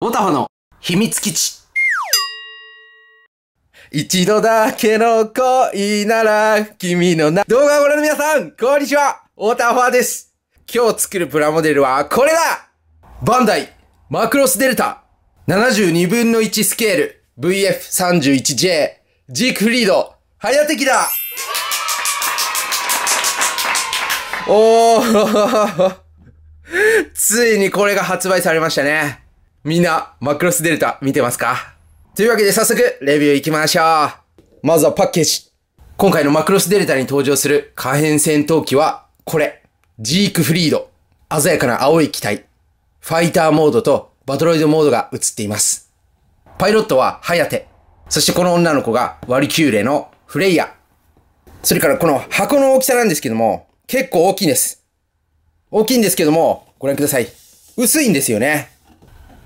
オタファの秘密基地一度だけの恋なら君のな動画をご覧の皆さんこんにちはオタファです今日作るプラモデルはこれだバンダイマクロスデルタ72分の1スケール VF31J ジークフリードテキだおー ついにこれが発売されましたねみんな、マクロスデルタ見てますかというわけで早速、レビュー行きましょう。まずはパッケージ。今回のマクロスデルタに登場する可変戦闘機は、これ。ジークフリード。鮮やかな青い機体。ファイターモードとバトロイドモードが映っています。パイロットはハヤテ。そしてこの女の子がワリキューレのフレイヤ。それからこの箱の大きさなんですけども、結構大きいんです。大きいんですけども、ご覧ください。薄いんですよね。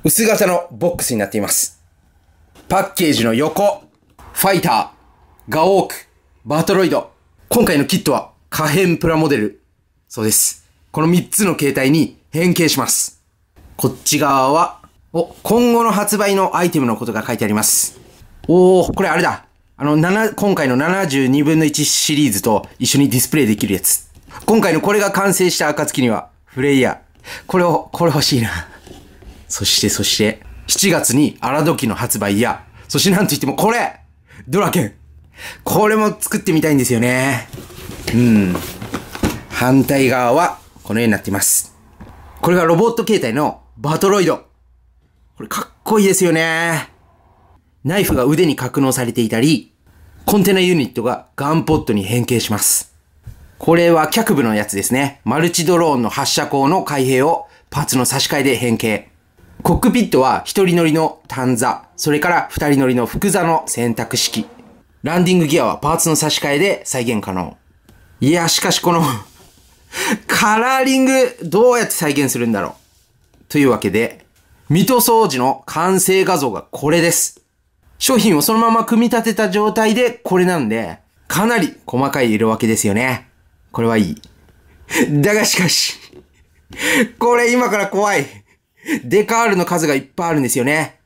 薄型のボックスになっています。パッケージの横、ファイター、ガオーク、バトロイド。今回のキットは可変プラモデル。そうです。この3つの形態に変形します。こっち側は、お、今後の発売のアイテムのことが書いてあります。おー、これあれだ。あの、7、今回の72分の1シリーズと一緒にディスプレイできるやつ。今回のこれが完成した暁には、フレイヤー。これを、これ欲しいな。そしてそして、7月に荒時の発売や、そしてなんといってもこれドラケンこれも作ってみたいんですよね。うん。反対側は、このようになっています。これがロボット形態のバトロイド。これかっこいいですよね。ナイフが腕に格納されていたり、コンテナユニットがガンポットに変形します。これは脚部のやつですね。マルチドローンの発射口の開閉をパーツの差し替えで変形。コックピットは1人乗りの単座、それから2人乗りの副座の選択式。ランディングギアはパーツの差し替えで再現可能。いや、しかしこの カラーリング、どうやって再現するんだろう。というわけで、ミト掃除の完成画像がこれです。商品をそのまま組み立てた状態でこれなんで、かなり細かい色分けですよね。これはいい。だがしかしこれ今から怖い。デカールの数がいっぱいあるんですよね。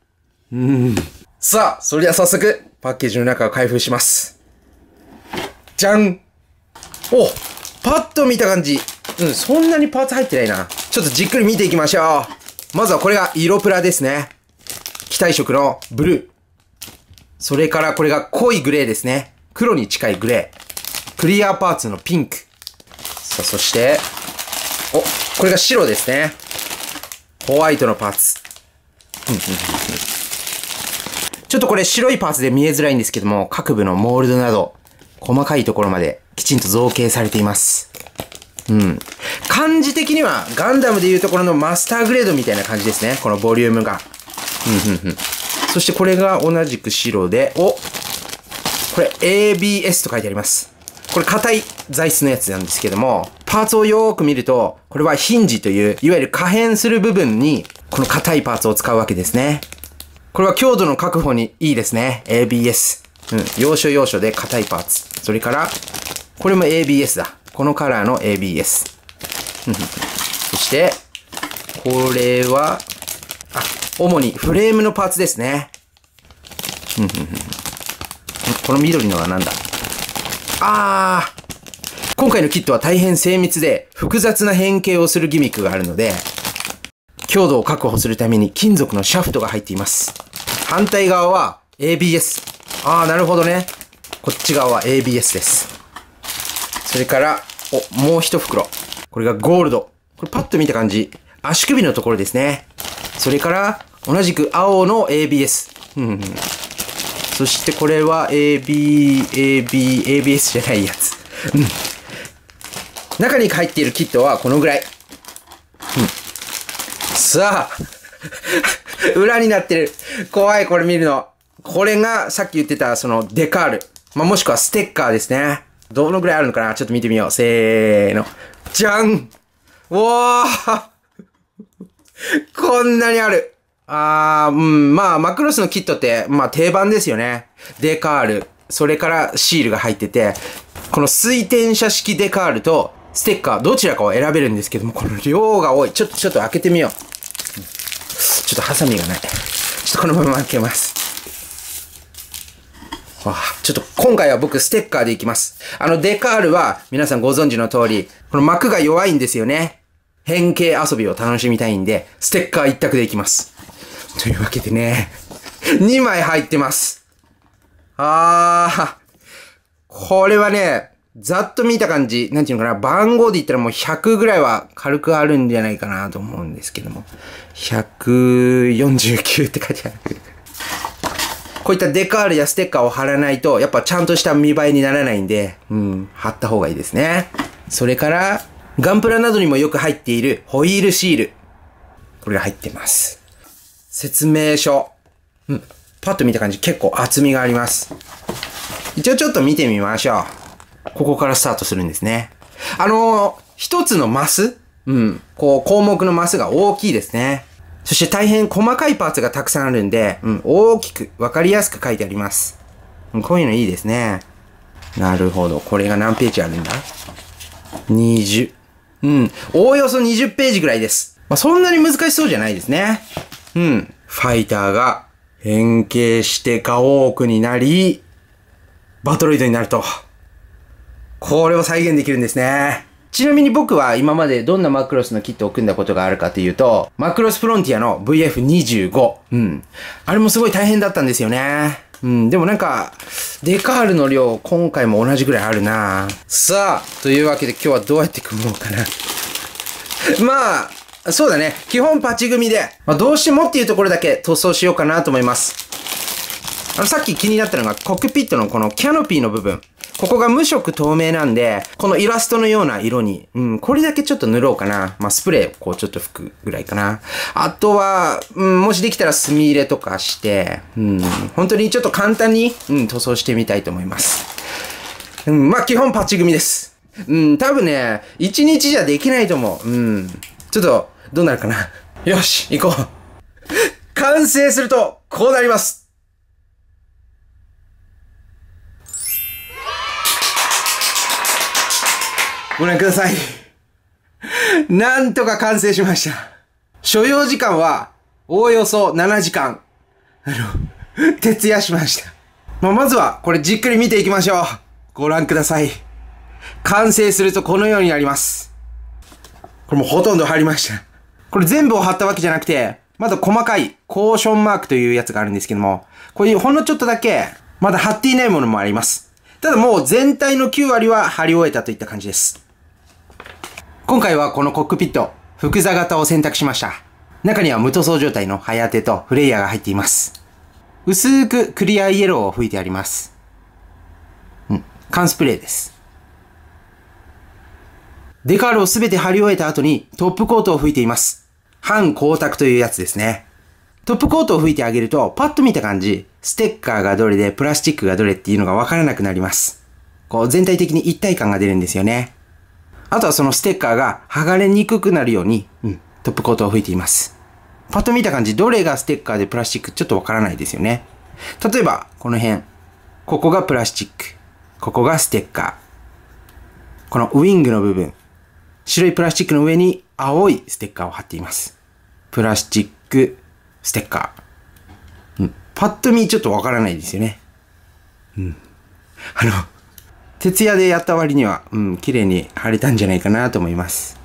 うん。さあ、それでは早速、パッケージの中を開封します。じゃんおパッと見た感じ。うん、そんなにパーツ入ってないな。ちょっとじっくり見ていきましょう。まずはこれが色プラですね。機体色のブルー。それからこれが濃いグレーですね。黒に近いグレー。クリアパーツのピンク。さあ、そして、お、これが白ですね。ホワイトのパーツ。ちょっとこれ白いパーツで見えづらいんですけども、各部のモールドなど、細かいところまできちんと造形されています。うん。感じ的には、ガンダムでいうところのマスターグレードみたいな感じですね。このボリュームが。うん、うん、そしてこれが同じく白で、おこれ ABS と書いてあります。これ硬い材質のやつなんですけども、パーツをよーく見ると、これはヒンジという、いわゆる可変する部分に、この硬いパーツを使うわけですね。これは強度の確保にいいですね。ABS。うん。要所要所で硬いパーツ。それから、これも ABS だ。このカラーの ABS。そして、これは、あ、主にフレームのパーツですね。この緑のは何だあー今回のキットは大変精密で複雑な変形をするギミックがあるので、強度を確保するために金属のシャフトが入っています。反対側は ABS。ああ、なるほどね。こっち側は ABS です。それから、お、もう一袋。これがゴールド。これパッと見た感じ。足首のところですね。それから、同じく青の ABS。うん、そしてこれは AB、AB、ABS じゃないやつ。うん。中に入っているキットはこのぐらい。うん、さあ、裏になってる。怖い、これ見るの。これがさっき言ってた、そのデカール。まあ、もしくはステッカーですね。どのぐらいあるのかなちょっと見てみよう。せーの。じゃんおー こんなにある。あー、うん、まあ、マクロスのキットって、まあ、定番ですよね。デカール。それからシールが入ってて、この水転写式デカールと、ステッカー、どちらかを選べるんですけども、この量が多い。ちょっと、ちょっと開けてみよう。ちょっとハサミがない。ちょっとこのまま開けます。わあ、ちょっと今回は僕ステッカーでいきます。あのデカールは皆さんご存知の通り、この膜が弱いんですよね。変形遊びを楽しみたいんで、ステッカー一択でいきます。というわけでね、2枚入ってます。あー、これはね、ざっと見た感じ、なんていうのかな、番号で言ったらもう100ぐらいは軽くあるんじゃないかなと思うんですけども。149って書いてある。こういったデカールやステッカーを貼らないと、やっぱちゃんとした見栄えにならないんで、うん、貼った方がいいですね。それから、ガンプラなどにもよく入っているホイールシール。これが入ってます。説明書。うん。パッと見た感じ結構厚みがあります。一応ちょっと見てみましょう。ここからスタートするんですね。あのー、一つのマスうん。こう、項目のマスが大きいですね。そして大変細かいパーツがたくさんあるんで、うん、大きく、わかりやすく書いてあります。こういうのいいですね。なるほど。これが何ページあるんだ ?20。うん。おおよそ20ページぐらいです。まあ、そんなに難しそうじゃないですね。うん。ファイターが変形してガオークになり、バトロイドになると。これを再現できるんですね。ちなみに僕は今までどんなマクロスのキットを組んだことがあるかというと、マクロスフロンティアの VF25。うん。あれもすごい大変だったんですよね。うん、でもなんか、デカールの量、今回も同じぐらいあるなさあ、というわけで今日はどうやって組もうかな。まあ、そうだね。基本パチ組で、まあ、どうしてもっていうところだけ塗装しようかなと思います。あの、さっき気になったのが、コックピットのこのキャノピーの部分。ここが無色透明なんで、このイラストのような色に、うん、これだけちょっと塗ろうかな。まあ、スプレーをこうちょっと拭くぐらいかな。あとは、うん、もしできたら墨入れとかして、うん、本当にちょっと簡単に、うん、塗装してみたいと思います。うん、まあ、基本パッチ組です。うん、多分ね、1日じゃできないと思う。うん、ちょっと、どうなるかな。よし、行こう。完成すると、こうなります。ご覧ください。なんとか完成しました。所要時間は、おおよそ7時間。あの、徹夜しました。まあ、まずは、これじっくり見ていきましょう。ご覧ください。完成するとこのようになります。これもうほとんど貼りました。これ全部を貼ったわけじゃなくて、まだ細かい、コーションマークというやつがあるんですけども、こういうほんのちょっとだけ、まだ貼っていないものもあります。ただもう全体の9割は貼り終えたといった感じです。今回はこのコックピット、複座型を選択しました。中には無塗装状態のハヤテとフレイヤーが入っています。薄くクリアイエローを吹いてあります。うん、缶スプレーです。デカールをすべて貼り終えた後にトップコートを吹いています。半光沢というやつですね。トップコートを吹いてあげると、パッと見た感じ、ステッカーがどれでプラスチックがどれっていうのがわからなくなります。こう全体的に一体感が出るんですよね。あとはそのステッカーが剥がれにくくなるように、うん、トップコートを吹いています。パッと見た感じ、どれがステッカーでプラスチックちょっとわからないですよね。例えば、この辺。ここがプラスチック。ここがステッカー。このウィングの部分。白いプラスチックの上に青いステッカーを貼っています。プラスチック、ステッカー。うん、パッと見ちょっとわからないですよね。うん。あの、徹夜でやった割には、うん、綺麗に貼れたんじゃないかなと思います。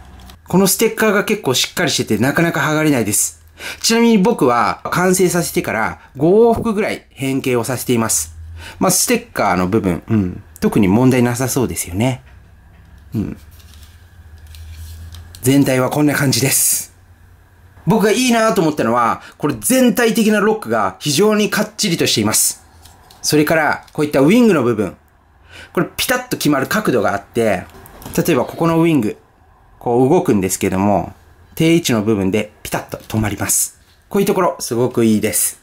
このステッカーが結構しっかりしててなかなか剥がれないです。ちなみに僕は完成させてから5往復ぐらい変形をさせています。まあ、ステッカーの部分、うん、特に問題なさそうですよね。うん。全体はこんな感じです。僕がいいなと思ったのは、これ全体的なロックが非常にかっちりとしています。それから、こういったウィングの部分、これピタッと決まる角度があって、例えばここのウィング、こう動くんですけども、定位置の部分でピタッと止まります。こういうところ、すごくいいです。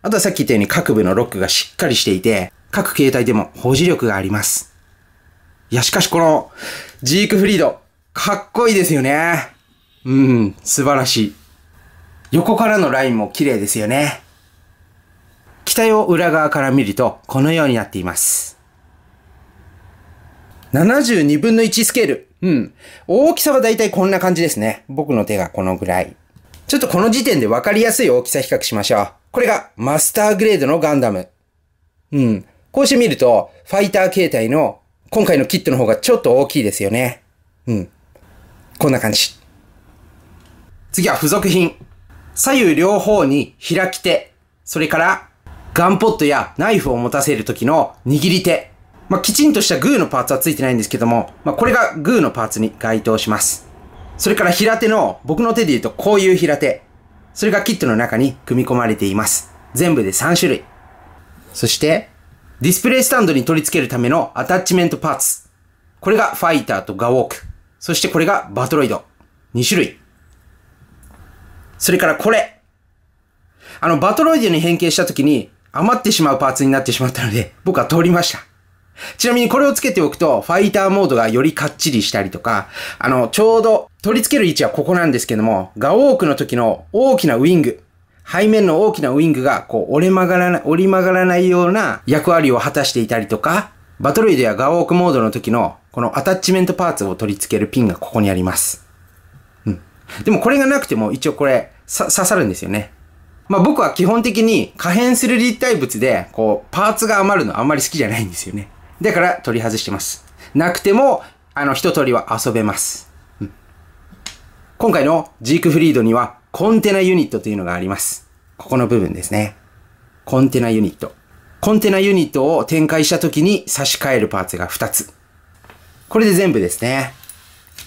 あとはさっき言ったように各部のロックがしっかりしていて、各携帯でも保持力があります。いや、しかしこの、ジークフリード、かっこいいですよね。うん、素晴らしい。横からのラインも綺麗ですよね。機体を裏側から見ると、このようになっています。72分の1スケール。うん。大きさはだいたいこんな感じですね。僕の手がこのぐらい。ちょっとこの時点で分かりやすい大きさ比較しましょう。これがマスターグレードのガンダム。うん。こうして見ると、ファイター形態の今回のキットの方がちょっと大きいですよね。うん。こんな感じ。次は付属品。左右両方に開き手。それから、ガンポットやナイフを持たせる時の握り手。まあ、きちんとしたグーのパーツはついてないんですけども、まあ、これがグーのパーツに該当します。それから平手の、僕の手で言うとこういう平手。それがキットの中に組み込まれています。全部で3種類。そして、ディスプレイスタンドに取り付けるためのアタッチメントパーツ。これがファイターとガウォーク。そしてこれがバトロイド。2種類。それからこれ。あの、バトロイドに変形した時に余ってしまうパーツになってしまったので、僕は通りました。ちなみにこれをつけておくと、ファイターモードがよりかっちりしたりとか、あの、ちょうど取り付ける位置はここなんですけども、ガオークの時の大きなウィング、背面の大きなウィングが、こう、折れ曲がらない、折り曲がらないような役割を果たしていたりとか、バトルイドやガオークモードの時の、このアタッチメントパーツを取り付けるピンがここにあります。うん。でもこれがなくても、一応これ、刺さるんですよね。まあ僕は基本的に可変する立体物で、こう、パーツが余るのあんまり好きじゃないんですよね。だから取り外してます。なくても、あの、一通りは遊べます。うん、今回のジークフリードにはコンテナユニットというのがあります。ここの部分ですね。コンテナユニット。コンテナユニットを展開した時に差し替えるパーツが2つ。これで全部ですね。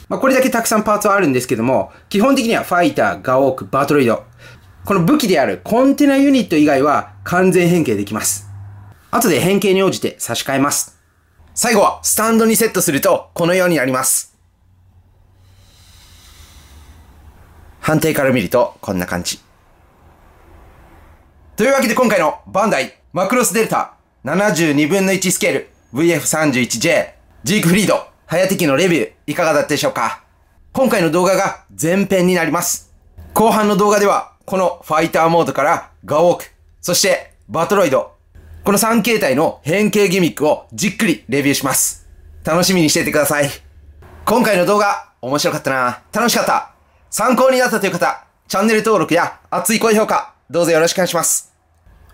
まあ、これだけたくさんパーツはあるんですけども、基本的にはファイター、ガオーク、バートロイド。この武器であるコンテナユニット以外は完全変形できます。後で変形に応じて差し替えます。最後はスタンドにセットするとこのようになります。判定から見るとこんな感じ。というわけで今回のバンダイマクロスデルタ72分の1スケール VF31J ジークフリードハヤテキのレビューいかがだったでしょうか今回の動画が前編になります。後半の動画ではこのファイターモードからガオーク、そしてバトロイド、この3形態の変形ギミックをじっくりレビューします。楽しみにしていてください。今回の動画、面白かったな。楽しかった。参考になったという方、チャンネル登録や熱い高評価、どうぞよろしくお願いします。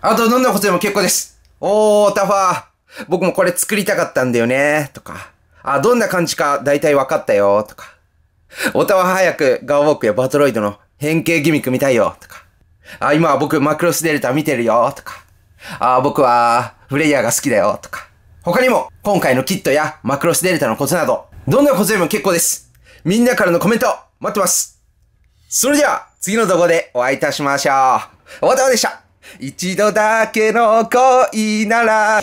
あと、どんなことでも結構です。おー、タファー。僕もこれ作りたかったんだよね、とか。あ、どんな感じか大体分かったよ、とか。おたは早くガオウォークやバトロイドの変形ギミック見たいよ、とか。あ、今は僕マクロスデルタ見てるよ、とか。ああ、僕は、フレイヤーが好きだよ、とか。他にも、今回のキットやマクロスデルタのコツなど、どんなコツでも結構です。みんなからのコメント、待ってます。それでは、次の動画でお会いいたしましょう。おわたわでした。一度だけの恋なら、